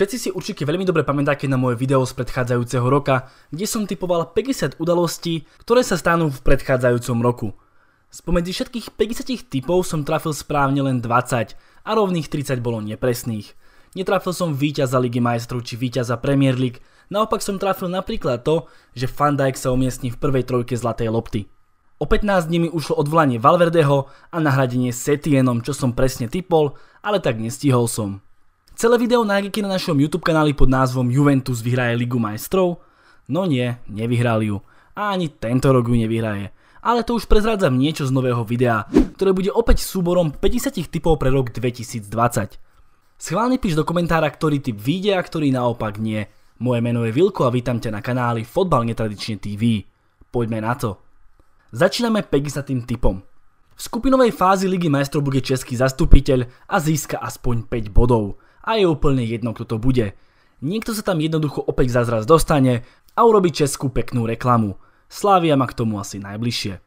Všetci si určite veľmi dobre pamätáte na moje video z predchádzajúceho roka, kde som typoval 50 udalostí, ktoré sa stanú v predchádzajúcom roku. Spomedzi všetkých 50 typov som trafil správne len 20 a rovných 30 bolo nepresných. Netrafil som víťaza Ligy majstrov či víťaza Premier League, naopak som trafil napríklad to, že Van Dijk sa umiestní v prvej trojke zlatej lopty. O 15 dní mi ušlo odvolanie Valverdeho a nahradenie Setienom, čo som presne typol, ale tak nestihol som. Celé video nájdete na našom YouTube kanáli pod názvom Juventus vyhraje Ligu majstrov? No nie, nevyhrali ju. A ani tento rok ju nevyhraje. Ale to už prezrádzam niečo z nového videa, ktoré bude opäť súborom 50 typov pre rok 2020. Schválne píš do komentára, ktorý typ vyjde a ktorý naopak nie. Moje meno je Vilko a vítam ťa na kanáli Fotbal netradične TV. Poďme na to. Začíname 50. typom. V skupinovej fázi Ligy majstrov bude český zastupiteľ a získa aspoň 5 bodov a je úplne jedno, kto to bude. Niekto sa tam jednoducho opäť zazraz dostane a urobí Česku peknú reklamu. Slávia má k tomu asi najbližšie.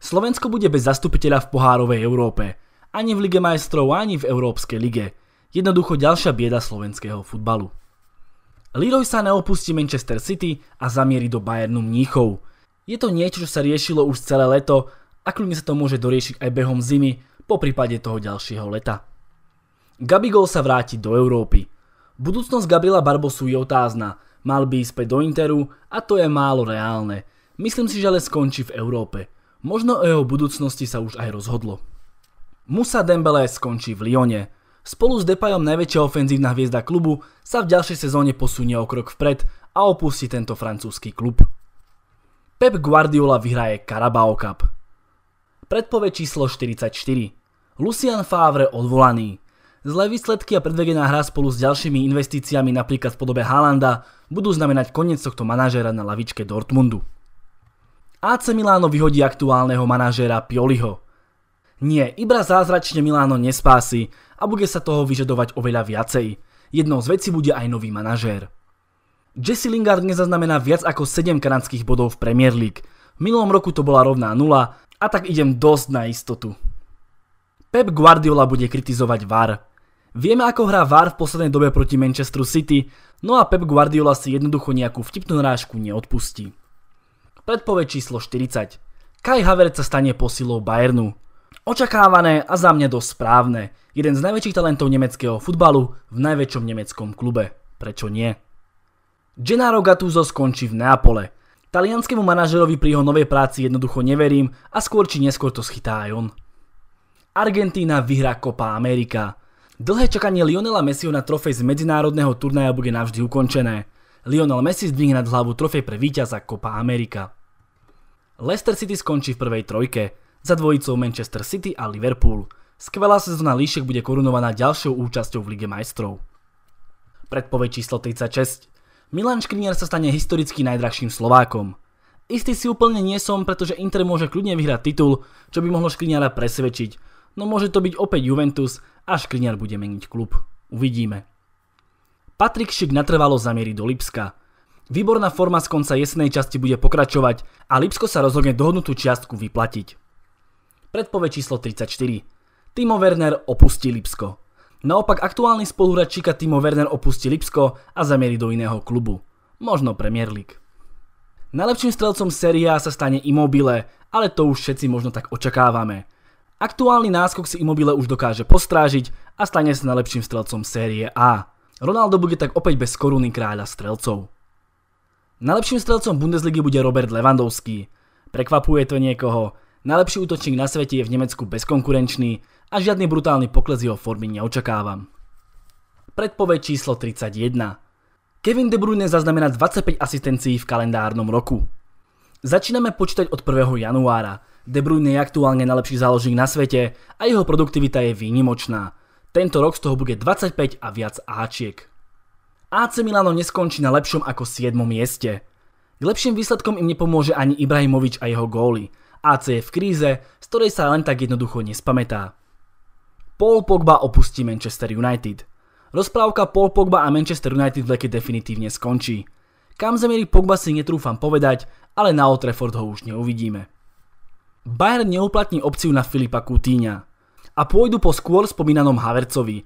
Slovensko bude bez zastupiteľa v pohárovej Európe. Ani v Lige majstrov, ani v Európskej lige. Jednoducho ďalšia bieda slovenského futbalu. Leroy sa neopustí Manchester City a zamierí do Bayernu Mníchov. Je to niečo, čo sa riešilo už celé leto a kľudne sa to môže doriešiť aj behom zimy, po prípade toho ďalšieho leta. Gabigol sa vráti do Európy. Budúcnosť Gabriela Barbosu je otázna, mal by ísť späť do Interu a to je málo reálne. Myslím si, že ale skončí v Európe. Možno o jeho budúcnosti sa už aj rozhodlo. Musa Dembele skončí v Lyone. Spolu s Depayom najväčšia ofenzívna hviezda klubu sa v ďalšej sezóne posunie o krok vpred a opustí tento francúzsky klub. Pep Guardiola vyhraje Carabao Cup. Predpoveď číslo 44. Lucian Favre odvolaný. Zlé výsledky a predvedená hra spolu s ďalšími investíciami napríklad v podobe Haalanda budú znamenať koniec tohto manažéra na lavičke Dortmundu. AC Miláno vyhodí aktuálneho manažéra Pioliho. Nie, Ibra zázračne Miláno nespási a bude sa toho vyžadovať oveľa viacej. Jednou z vecí bude aj nový manažér. Jesse Lingard nezaznamená viac ako 7 kanadských bodov v Premier League. V minulom roku to bola rovná nula a tak idem dosť na istotu. Pep Guardiola bude kritizovať VAR. Vieme, ako hrá VAR v poslednej dobe proti Manchesteru City, no a Pep Guardiola si jednoducho nejakú vtipnú narážku neodpustí. Predpoveď číslo 40. Kai Havertz sa stane posilou Bayernu. Očakávané a za mňa dosť správne. Jeden z najväčších talentov nemeckého futbalu v najväčšom nemeckom klube. Prečo nie? Gennaro Gattuso skončí v Neapole. Talianskému manažerovi pri jeho novej práci jednoducho neverím a skôr či neskôr to schytá aj on. Argentína vyhrá Copa Amerika. Dlhé čakanie Lionela Messiho na trofej z medzinárodného turnaja bude navždy ukončené. Lionel Messi zdvihne nad hlavu trofej pre víťaza Copa America. Leicester City skončí v prvej trojke, za dvojicou Manchester City a Liverpool. Skvelá sezóna Líšek bude korunovaná ďalšou účasťou v Lige majstrov. Predpoveď číslo 36. Milan Škriniar sa stane historicky najdrahším Slovákom. Istý si úplne nie som, pretože Inter môže kľudne vyhrať titul, čo by mohlo Škriniara presvedčiť, no môže to byť opäť Juventus a Škriňar bude meniť klub. Uvidíme. Patrik Šik natrvalo zamierí do Lipska. Výborná forma z konca jesnej časti bude pokračovať a Lipsko sa rozhodne dohodnutú čiastku vyplatiť. Predpoveď číslo 34. Timo Werner opustí Lipsko. Naopak aktuálny spoluhračíka Timo Werner opustí Lipsko a zamierí do iného klubu. Možno Premier League. Najlepším strelcom séria sa stane Immobile, ale to už všetci možno tak očakávame. Aktuálny náskok si Immobile už dokáže postrážiť a stane sa najlepším strelcom série A. Ronaldo bude tak opäť bez koruny kráľa strelcov. Najlepším strelcom Bundesligy bude Robert Lewandowski. Prekvapuje to niekoho, najlepší útočník na svete je v Nemecku bezkonkurenčný a žiadny brutálny pokles jeho formy neočakávam. Predpoveď číslo 31. Kevin De Bruyne zaznamená 25 asistencií v kalendárnom roku. Začíname počítať od 1. januára, De Bruyne je aktuálne najlepší záložník na svete a jeho produktivita je výnimočná. Tento rok z toho bude 25 a viac Ačiek. AC Milano neskončí na lepšom ako 7. mieste. K lepším výsledkom im nepomôže ani Ibrahimovič a jeho góly. AC je v kríze, z ktorej sa len tak jednoducho nespamätá. Paul Pogba opustí Manchester United. Rozprávka Paul Pogba a Manchester United v leke definitívne skončí. Kam zemierí Pogba si netrúfam povedať, ale na Old Trafford ho už neuvidíme. Bayern neuplatní opciu na Filipa Kutíňa a pôjdu po skôr spomínanom Havercovi.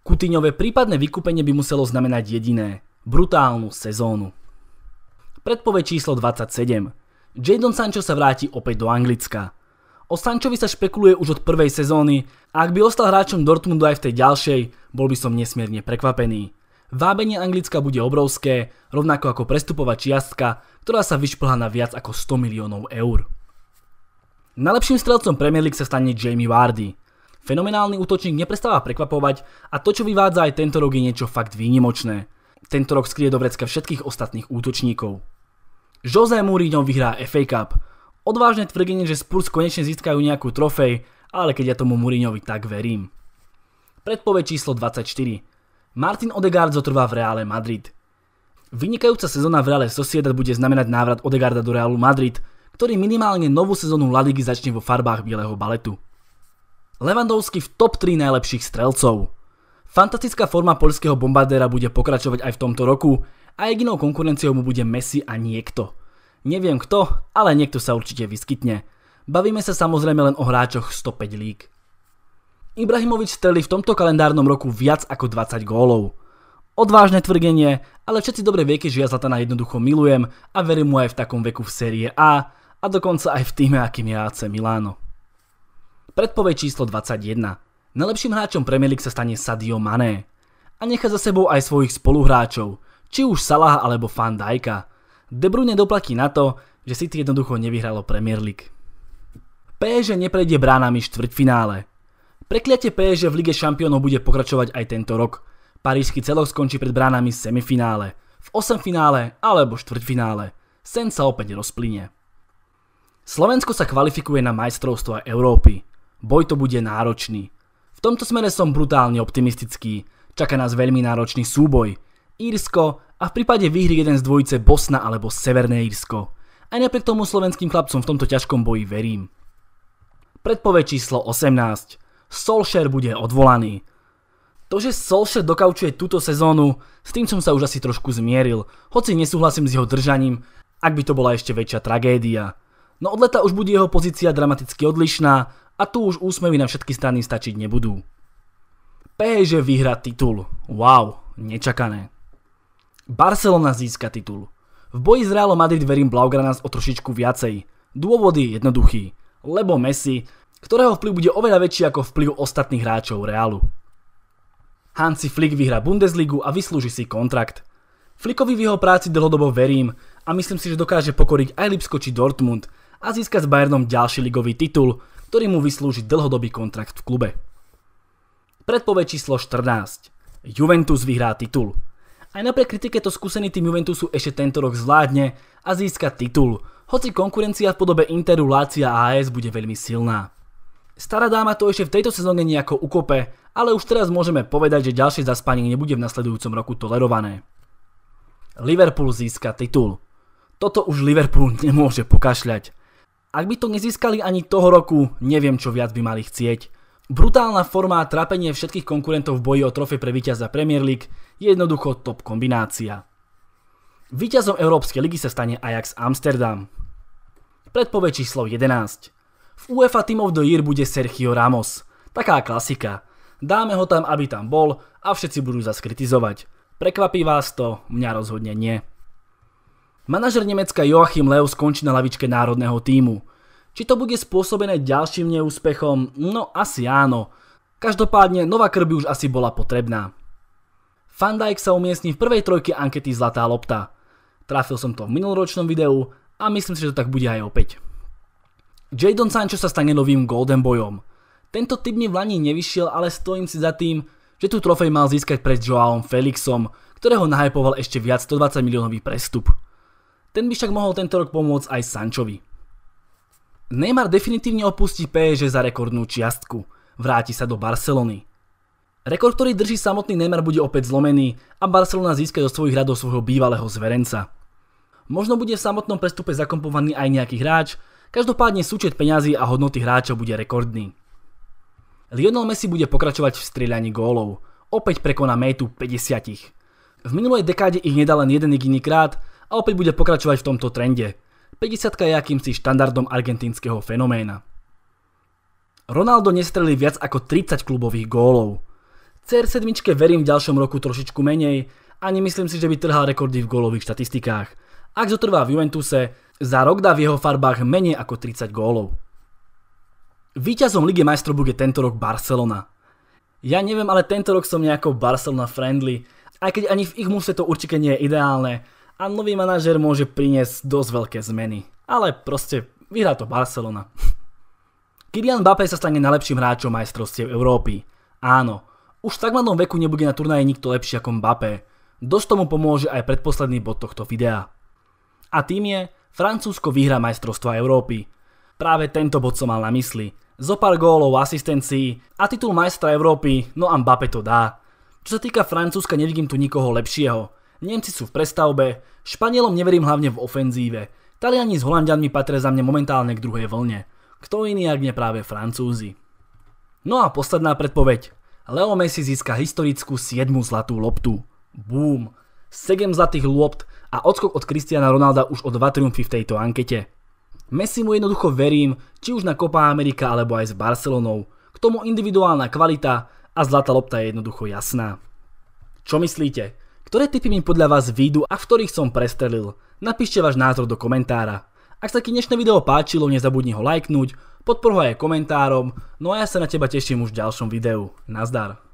Kutíňové prípadné vykúpenie by muselo znamenať jediné – brutálnu sezónu. Predpoveď číslo 27. Jadon Sancho sa vráti opäť do Anglicka. O Sančovi sa špekuluje už od prvej sezóny a ak by ostal hráčom Dortmundu aj v tej ďalšej, bol by som nesmierne prekvapený. Vábenie Anglicka bude obrovské, rovnako ako prestupová čiastka, ktorá sa vyšplhá na viac ako 100 miliónov eur. Najlepším strelcom Premier League sa stane Jamie Vardy. Fenomenálny útočník neprestáva prekvapovať a to, čo vyvádza aj tento rok, je niečo fakt výnimočné. Tento rok skrie do vrecka všetkých ostatných útočníkov. Jose Mourinho vyhrá FA Cup. Odvážne tvrdenie, že Spurs konečne získajú nejakú trofej, ale keď ja tomu Mourinhovi tak verím. Predpoveď číslo 24. Martin Odegaard zotrvá v Reále Madrid. Vynikajúca sezóna v Reále Sociedad bude znamenať návrat Odegarda do Reálu Madrid – ktorý minimálne novú sezónu La Ligy začne vo farbách bieleho baletu. Levandovský v top 3 najlepších strelcov. Fantastická forma poľského bombardéra bude pokračovať aj v tomto roku a jedinou konkurenciou mu bude Messi a niekto. Neviem kto, ale niekto sa určite vyskytne. Bavíme sa samozrejme len o hráčoch 105 lík. Ibrahimovič strelí v tomto kalendárnom roku viac ako 20 gólov. Odvážne tvrdenie, ale všetci dobre viete, že ja Zlatana jednoducho milujem a verím mu aj v takom veku v série A, a dokonca aj v týme, akým je AC Milano. Predpoveď číslo 21. Najlepším hráčom Premier League sa stane Sadio Mané a nechá za sebou aj svojich spoluhráčov, či už Salah alebo Van Dijka. De Bruyne doplatí na to, že City jednoducho nevyhralo Premier League. PSG neprejde bránami štvrťfinále. Prekliate PSG v Lige šampiónov bude pokračovať aj tento rok. Parížsky celok skončí pred bránami semifinále, v osemfinále alebo štvrťfinále. Sen sa opäť rozplynie. Slovensko sa kvalifikuje na majstrovstvo Európy. Boj to bude náročný. V tomto smere som brutálne optimistický. Čaká nás veľmi náročný súboj. Írsko a v prípade výhry jeden z dvojice Bosna alebo Severné Írsko. Aj napriek tomu slovenským chlapcom v tomto ťažkom boji verím. Predpoveď číslo 18. Solskjaer bude odvolaný. To, že Solskjaer dokaučuje túto sezónu, s tým som sa už asi trošku zmieril, hoci nesúhlasím s jeho držaním, ak by to bola ešte väčšia tragédia. No od leta už bude jeho pozícia dramaticky odlišná a tu už úsmevy na všetky strany stačiť nebudú. PSG vyhrá titul. Wow, nečakané. Barcelona získa titul. V boji s Realom Madrid verím Blaugranas o trošičku viacej. Dôvod je jednoduchý. Lebo Messi, ktorého vplyv bude oveľa väčší ako vplyv ostatných hráčov Realu. Hansi Flick vyhrá Bundesligu a vyslúži si kontrakt. Flickovi v jeho práci dlhodobo verím a myslím si, že dokáže pokoriť aj Lipsko či Dortmund a získať s Bayernom ďalší ligový titul, ktorý mu vyslúži dlhodobý kontrakt v klube. Predpoveď číslo 14. Juventus vyhrá titul. Aj napriek kritike to skúsený tým Juventusu ešte tento rok zvládne a získa titul, hoci konkurencia v podobe Interu, Lácia a AS bude veľmi silná. Stará dáma to ešte v tejto sezóne nejako ukope, ale už teraz môžeme povedať, že ďalšie zaspanie nebude v nasledujúcom roku tolerované. Liverpool získa titul. Toto už Liverpool nemôže pokašľať. Ak by to nezískali ani toho roku, neviem čo viac by mali chcieť. Brutálna forma a trápenie všetkých konkurentov v boji o trofe pre víťaza Premier League je jednoducho top kombinácia. Výťazom Európskej ligy sa stane Ajax Amsterdam. Predpoveď číslo 11. V UEFA Team of the Year bude Sergio Ramos. Taká klasika. Dáme ho tam, aby tam bol a všetci budú zaskritizovať. Prekvapí vás to? Mňa rozhodne nie. Manažer Nemecka Joachim Leu skončí na lavičke národného týmu. Či to bude spôsobené ďalším neúspechom? No asi áno. Každopádne nová krby už asi bola potrebná. Van Dijk sa umiestní v prvej trojke ankety Zlatá lopta. Trafil som to v minuloročnom videu a myslím si, že to tak bude aj opäť. Jadon Sancho sa stane novým Golden Boyom. Tento typ mi v Lani nevyšiel, ale stojím si za tým, že tu trofej mal získať pred Joaom Felixom, ktorého nahypoval ešte viac 120 miliónový prestup. Ten by však mohol tento rok pomôcť aj Sančovi. Neymar definitívne opustí PSG za rekordnú čiastku. Vráti sa do Barcelony. Rekord, ktorý drží samotný Neymar, bude opäť zlomený a Barcelona získa do svojich radov svojho bývalého zverenca. Možno bude v samotnom prestupe zakompovaný aj nejaký hráč, každopádne súčet peňazí a hodnoty hráčov bude rekordný. Lionel Messi bude pokračovať v strieľaní gólov. Opäť prekoná metu 50. V minulej dekáde ich nedal len jeden jediný krát a opäť bude pokračovať v tomto trende. 50 je akýmsi štandardom argentínskeho fenoména. Ronaldo nestrelí viac ako 30 klubových gólov. CR7 verím v ďalšom roku trošičku menej a nemyslím si, že by trhal rekordy v gólových štatistikách. Ak zotrvá v Juventuse, za rok dá v jeho farbách menej ako 30 gólov. Výťazom Ligy majstrov bude tento rok Barcelona. Ja neviem, ale tento rok som nejako Barcelona friendly, aj keď ani v ich muse to určite nie je ideálne, a nový manažer môže priniesť dosť veľké zmeny. Ale proste vyhrá to Barcelona. Kylian Mbappé sa stane najlepším hráčom majstrovstiev Európy. Áno, už v tak mladom veku nebude na turnaji nikto lepší ako Mbappé. Dosť tomu pomôže aj predposledný bod tohto videa. A tým je, Francúzsko vyhrá majstrovstvo Európy. Práve tento bod som mal na mysli. pár gólov, asistencií a titul majstra Európy, no a Mbappé to dá. Čo sa týka Francúzska, nevidím tu nikoho lepšieho. Nemci sú v prestavbe, Španielom neverím hlavne v ofenzíve, Taliani s Holandianmi patria za mne momentálne k druhej vlne. Kto iný, ak nie práve Francúzi. No a posledná predpoveď. Leo Messi získa historickú 7 zlatú loptu. Boom. 7 zlatých lopt a odskok od Cristiana Ronalda už o 2 triumfy v tejto ankete. Messi mu jednoducho verím, či už na Copa Amerika alebo aj s Barcelonou. K tomu individuálna kvalita a zlatá lopta je jednoducho jasná. Čo myslíte? Ktoré typy mi podľa vás výjdu a v ktorých som prestrelil? Napíšte váš názor do komentára. Ak sa ti dnešné video páčilo, nezabudni ho lajknúť, podpor ho aj komentárom, no a ja sa na teba teším už v ďalšom videu. Nazdar.